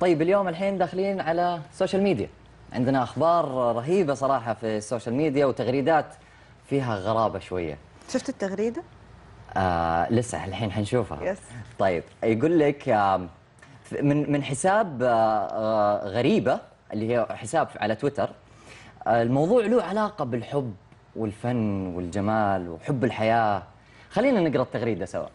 طيب اليوم الحين داخلين على السوشيال ميديا عندنا أخبار رهيبة صراحة في السوشيال ميديا وتغريدات فيها غرابة شوية شفت التغريدة؟ آه لسه الحين حنشوفها يس. طيب يقول لك آه من من حساب آه،, آه غريبة اللي هي حساب على تويتر آه الموضوع له علاقة بالحب والفن والجمال وحب الحياة خلينا نقرأ التغريدة سوا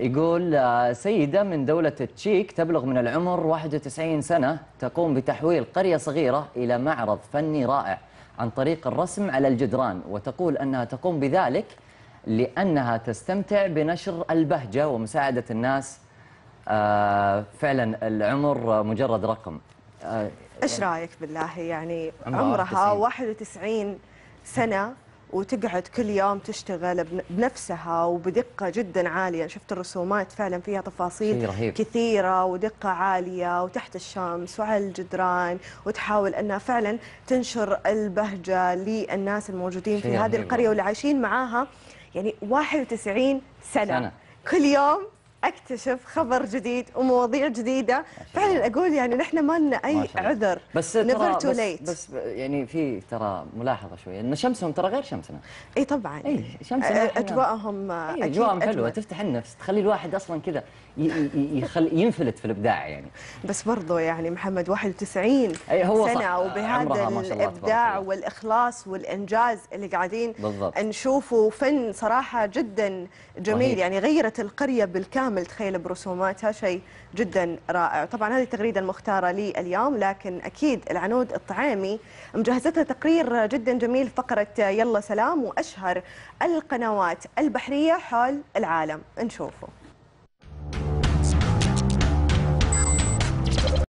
يقول آه، سيدة من دولة التشيك تبلغ من العمر 91 سنة تقوم بتحويل قرية صغيرة إلى معرض فني رائع عن طريق الرسم على الجدران وتقول أنها تقوم بذلك لأنها تستمتع بنشر البهجة ومساعدة الناس آه، فعلا العمر مجرد رقم آه، إيش رأيك بالله يعني عمرها 91 سنة وتقعد كل يوم تشتغل بنفسها وبدقة جدا عالية شفت الرسومات فعلا فيها تفاصيل رهيب. كثيرة ودقة عالية وتحت الشمس وعلى الجدران وتحاول أنها فعلا تنشر البهجة للناس الموجودين في هذه القرية واللي عايشين معاها يعني 91 سنة, سنة. كل يوم اكتشف خبر جديد ومواضيع جديده فعلا اقول يعني نحن ما لنا اي عذر بس ترى بس, بس يعني في ترى ملاحظه شويه ان شمسهم ترى غير شمسنا اي طبعا اي شمسنا اجواءهم اجواءهم حلوه تفتح النفس تخلي الواحد اصلا كذا ينفلت في الابداع يعني بس برضه يعني محمد 91 أي هو سنه صح. وبهذا الابداع والاخلاص والانجاز اللي قاعدين بالضبط. نشوفه فن صراحه جدا جميل رهيب. يعني غيرت القريه بالكامل كامل تخيل برسوماتها شيء جدا رائع طبعا هذه التغريدة المختارة لي اليوم لكن أكيد العنود الطعامي مجهزتها تقرير جدا جميل فقرة يلا سلام وأشهر القنوات البحرية حول العالم نشوفه